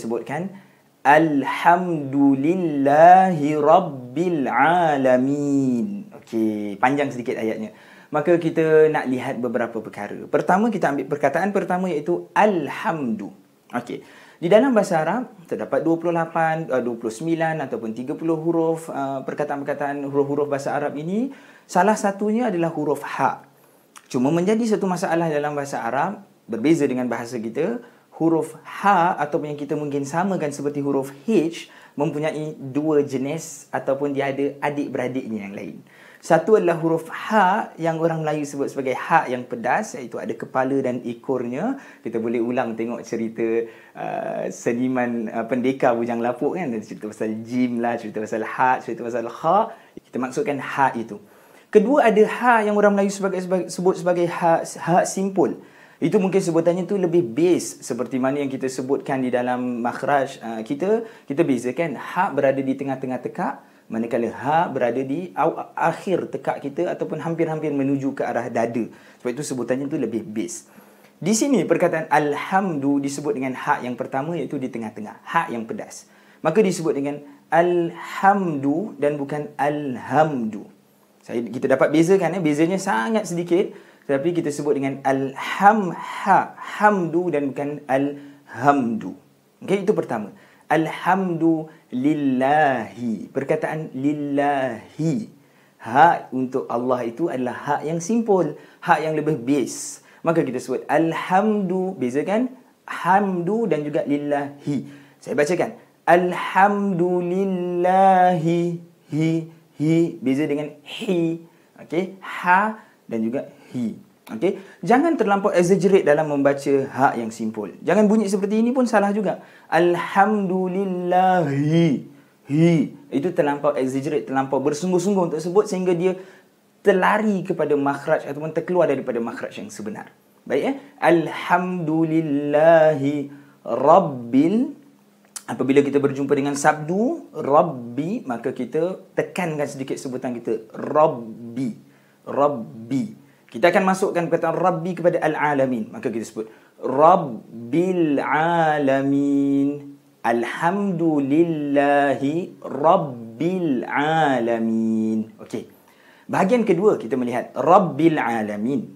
sebutkan Alhamdulillahi Rabbil Alamin Okey, panjang sedikit ayatnya Maka kita nak lihat beberapa perkara Pertama, kita ambil perkataan pertama iaitu Alhamdu Okey, di dalam bahasa Arab terdapat 28, 29 eh, ataupun 30 huruf eh, perkataan-perkataan huruf-huruf bahasa Arab ini Salah satunya adalah huruf Ha Cuma menjadi satu masalah dalam bahasa Arab Berbeza dengan bahasa kita huruf H ataupun yang kita mungkin samakan seperti huruf H mempunyai dua jenis ataupun dia ada adik-beradiknya yang lain. Satu adalah huruf H yang orang Melayu sebut sebagai H yang pedas iaitu ada kepala dan ekornya. Kita boleh ulang tengok cerita uh, seniman uh, pendekar Bujang Lapuk kan. Cerita pasal Jim lah, cerita pasal H, cerita pasal H. Kita maksudkan H itu. Kedua ada H yang orang Melayu sebagai, sebut sebagai H, H simpul. Itu mungkin sebutannya tu lebih base seperti mana yang kita sebutkan di dalam makhraj uh, kita. Kita bezakan hak berada di tengah-tengah tekak manakala ha berada di aw, akhir tekak kita ataupun hampir-hampir menuju ke arah dada. Sebab itu sebutannya tu lebih base. Di sini perkataan alhamdu disebut dengan ha yang pertama iaitu di tengah-tengah, ha yang pedas. Maka disebut dengan alhamdu dan bukan alhamdu. Saya kita dapat bezakan ya, bezanya sangat sedikit tetapi kita sebut dengan alhamha hamdu dan bukan alhamdu Okay, itu pertama Alhamdulillahi. perkataan lillahi hak untuk Allah itu adalah hak yang simple hak yang lebih base maka kita sebut alhamdu Beza kan? hamdu dan juga lillahi saya bacakan alhamdulillahi hi hi beza dengan hi okay? ha dan juga he. Okey, jangan terlampau exaggerate dalam membaca hak yang simpul. Jangan bunyi seperti ini pun salah juga. Alhamdulillahi. Hi. Itu terlampau exaggerate, terlampau bersungguh-sungguh untuk sebut sehingga dia terlari kepada makhraj ataupun terkeluar daripada makhraj yang sebenar. Baik ya. Eh? Alhamdulillahi rabbil Apabila kita berjumpa dengan sabdu Rabbi, maka kita tekankan sedikit sebutan kita Rabbi. Rabbi kita akan masukkan perkataan Rabbi kepada Al-Alamin. Maka kita sebut Rabbil Alamin. Alhamdulillahi Rabbil Alamin. Okey. Bahagian kedua kita melihat Rabbil Alamin.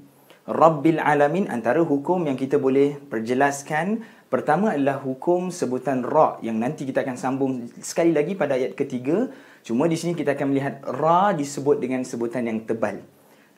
Rabbil Alamin antara hukum yang kita boleh perjelaskan pertama adalah hukum sebutan ra yang nanti kita akan sambung sekali lagi pada ayat ketiga. Cuma di sini kita akan melihat ra disebut dengan sebutan yang tebal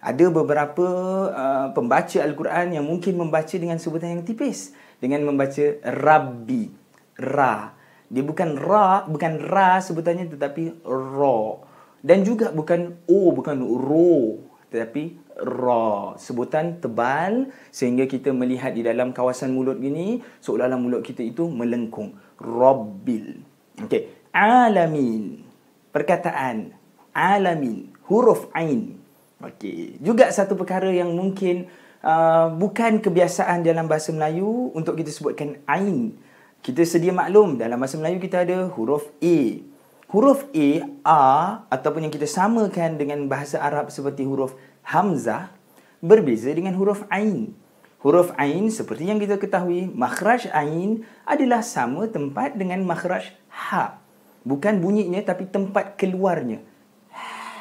ada beberapa uh, pembaca Al-Quran yang mungkin membaca dengan sebutan yang tipis dengan membaca Rabbi Ra dia bukan Ra bukan Ra sebutannya tetapi Ra dan juga bukan O bukan Ro tetapi Ra sebutan tebal sehingga kita melihat di dalam kawasan mulut gini seolah-olah mulut kita itu melengkung Rabbil okey Alamin perkataan Alamin huruf Ain Okey, juga satu perkara yang mungkin uh, bukan kebiasaan dalam bahasa Melayu untuk kita sebutkan ain. Kita sedia maklum dalam bahasa Melayu kita ada huruf A. Huruf A, A ataupun yang kita samakan dengan bahasa Arab seperti huruf Hamzah berbeza dengan huruf Ain. Huruf Ain seperti yang kita ketahui, makhraj Ain adalah sama tempat dengan makhraj Ha. Bukan bunyinya tapi tempat keluarnya.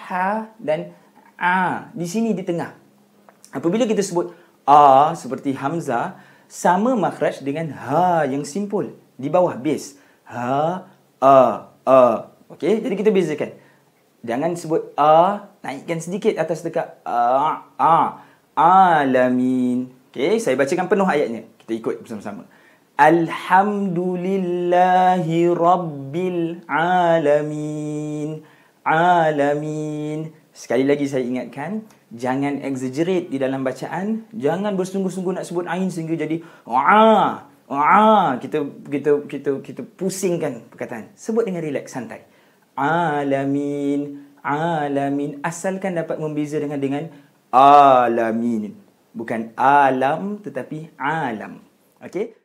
Ha dan Ha. A ah, di sini di tengah. Apabila kita sebut A seperti Hamzah, sama makhraj dengan Ha yang simpul. Di bawah, base. Ha, A, A. Okey, jadi kita bezakan. Jangan sebut A, naikkan sedikit atas dekat A, A. Alamin. Okey, saya bacakan penuh ayatnya. Kita ikut bersama-sama. Alhamdulillahi Alamin. Alamin. Sekali lagi saya ingatkan, jangan exaggerate di dalam bacaan, jangan bersungguh-sungguh nak sebut ain sehingga jadi aa aa kita kita kita kita pusingkan perkataan. Sebut dengan relax santai. Alamin, alamin asalkan dapat membeza dengan dengan alamin. Bukan alam tetapi alam. Okey?